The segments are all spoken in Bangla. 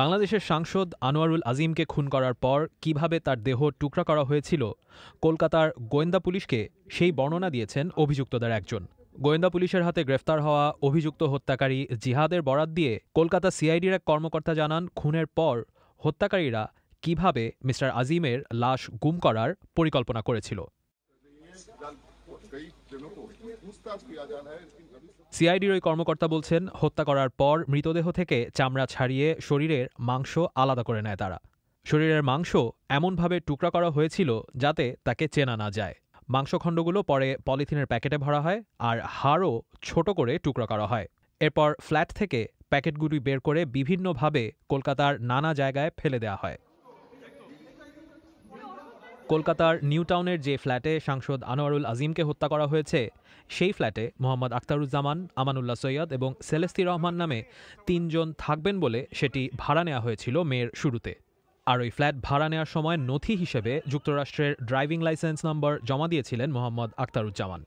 বাংলাদেশের সাংসদ আনোয়ারুল আজিমকে খুন করার পর কিভাবে তার দেহ টুকরা করা হয়েছিল কলকাতার গোয়েন্দা পুলিশকে সেই বর্ণনা দিয়েছেন অভিযুক্তদের একজন গোয়েন্দা পুলিশের হাতে গ্রেফতার হওয়া অভিযুক্ত হত্যাকারী জিহাদের বরাত দিয়ে কলকাতা সিআইডির এক কর্মকর্তা জানান খুনের পর হত্যাকারীরা কিভাবে মিস্টার আজিমের লাশ গুম করার পরিকল্পনা করেছিল সিআইডির ওই কর্মকর্তা বলছেন হত্যা করার পর মৃতদেহ থেকে চামড়া ছাড়িয়ে শরীরের মাংস আলাদা করে নেয় তারা শরীরের মাংস এমনভাবে টুকরা করা হয়েছিল যাতে তাকে চেনা না যায় মাংসখণ্ডগুলো পরে পলিথিনের প্যাকেটে ভরা হয় আর হাড়ও ছোট করে টুকরা করা হয় এরপর ফ্ল্যাট থেকে প্যাকেটগুলি বের করে বিভিন্নভাবে কলকাতার নানা জায়গায় ফেলে দেওয়া হয় কলকাতার নিউটাউনের যে ফ্ল্যাটে সাংসদ আনোয়ারুল আজিমকে হত্যা করা হয়েছে সেই ফ্ল্যাটে মোহাম্মদ আখতারুজ্জামান আমানুল্লাহ সৈয়দ এবং সেলেস্তি রহমান নামে তিনজন থাকবেন বলে সেটি ভাড়া নেওয়া হয়েছিল মেয়ের শুরুতে আর ওই ফ্ল্যাট ভাড়া নেওয়ার সময় নথি হিসেবে যুক্তরাষ্ট্রের ড্রাইভিং লাইসেন্স নম্বর জমা দিয়েছিলেন মোহাম্মদ আখতারুজ্জামান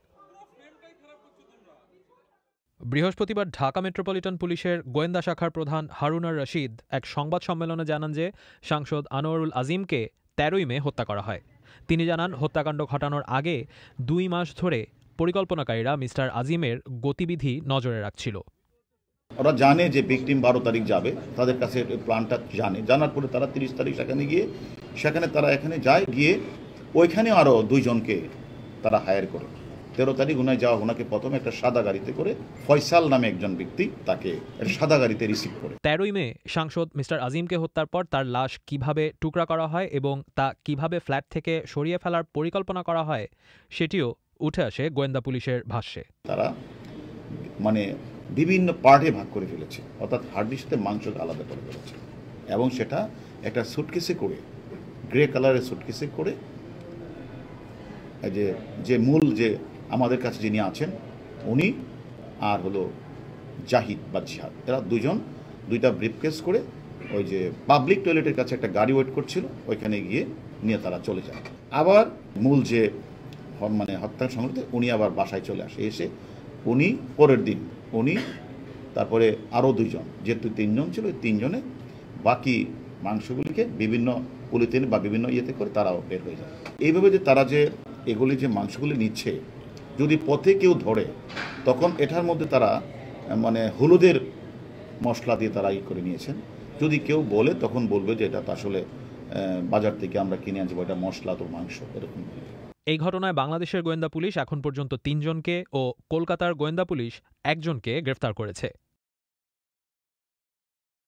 বৃহস্পতিবার ঢাকা মেট্রোপলিটন পুলিশের গোয়েন্দা শাখার প্রধান হারুনার রশিদ এক সংবাদ সম্মেলনে জানান যে সাংসদ আনোয়ারুল আজিমকে তেরোই মে হত্যা করা হয় তিনি জানান হত্যাকাণ্ড ঘটানোর আগে দুই মাস ধরে পরিকল্পনাকারীরা মিস্টার আজিমের গতিবিধি নজরে রাখছিল ওরা জানে যে ভিকটিম বারো তারিখ যাবে তাদের কাছে প্ল্যানটা জানে জানার পরে তারা তিরিশ তারিখ সেখানে গিয়ে সেখানে তারা এখানে যায় গিয়ে ওইখানে আরও দুইজনকে তারা হায়ার করে তেরো তারিখ উনায় যাওয়া ওনাকে প্রথমে একটা সাদা গাড়িতে করে ফয়সাল নামে একজন ব্যক্তি তাকে সাদা গাড়িতে রিসিভ করে তেরোই মে সাংসদ মিস্টার আজিমকে হত্যার পর তার লাশ কিভাবে টুকরা করা হয় এবং তা কিভাবে ফ্ল্যাট থেকে সরিয়ে ফেলার পরিকল্পনা করা হয় সেটিও উঠে আসে গোয়েন্দা পুলিশের ভাষ্যে তারা মানে বিভিন্ন পার্টে ভাগ করে ফেলেছে অর্থাৎ হাড্ডির সাথে মাংসকে আলাদা করে ফেলেছে এবং সেটা একটা সুটকেসে করে গ্রে কালারের সুটকেসে করে যে যে মূল যে আমাদের কাছে যিনি আছেন উনি আর হলো জাহিদ বা জিহাদ এরা দুজন দুইটা ব্রিফকেস করে ওই যে পাবলিক টয়লেটের কাছে একটা গাড়ি ওয়েট করছিল ওইখানে গিয়ে নিয়ে তারা চলে যায় আবার মূল যে মানে হত্যা সংক্রান্ত উনি আবার বাসায় চলে আসে এসে উনি পরের দিন উনি তারপরে আরও দুইজন যেহেতু তিনজন ছিল ওই তিনজনে বাকি মাংসগুলিকে বিভিন্ন পলিথিন বা বিভিন্ন ইয়েতে করে তারাও বের হয়ে যায় এইভাবে যে তারা যে এগুলি যে মাংসগুলি নিচ্ছে যদি পথে কেউ ধরে তখন এটার মধ্যে তারা মানে হলুদের মশলা দিয়ে তারা ই করে নিয়েছেন যদি কেউ বলে তখন বলবে যে এটা আসলে বাজার থেকে আমরা কিনে আনছি এটা মশলা তো মাংস এরকম এই ঘটনায় বাংলাদেশের গোয়েন্দা পুলিশ এখন পর্যন্ত তিনজনকে ও কলকাতার গোয়েন্দা পুলিশ একজনকে গ্রেফতার করেছে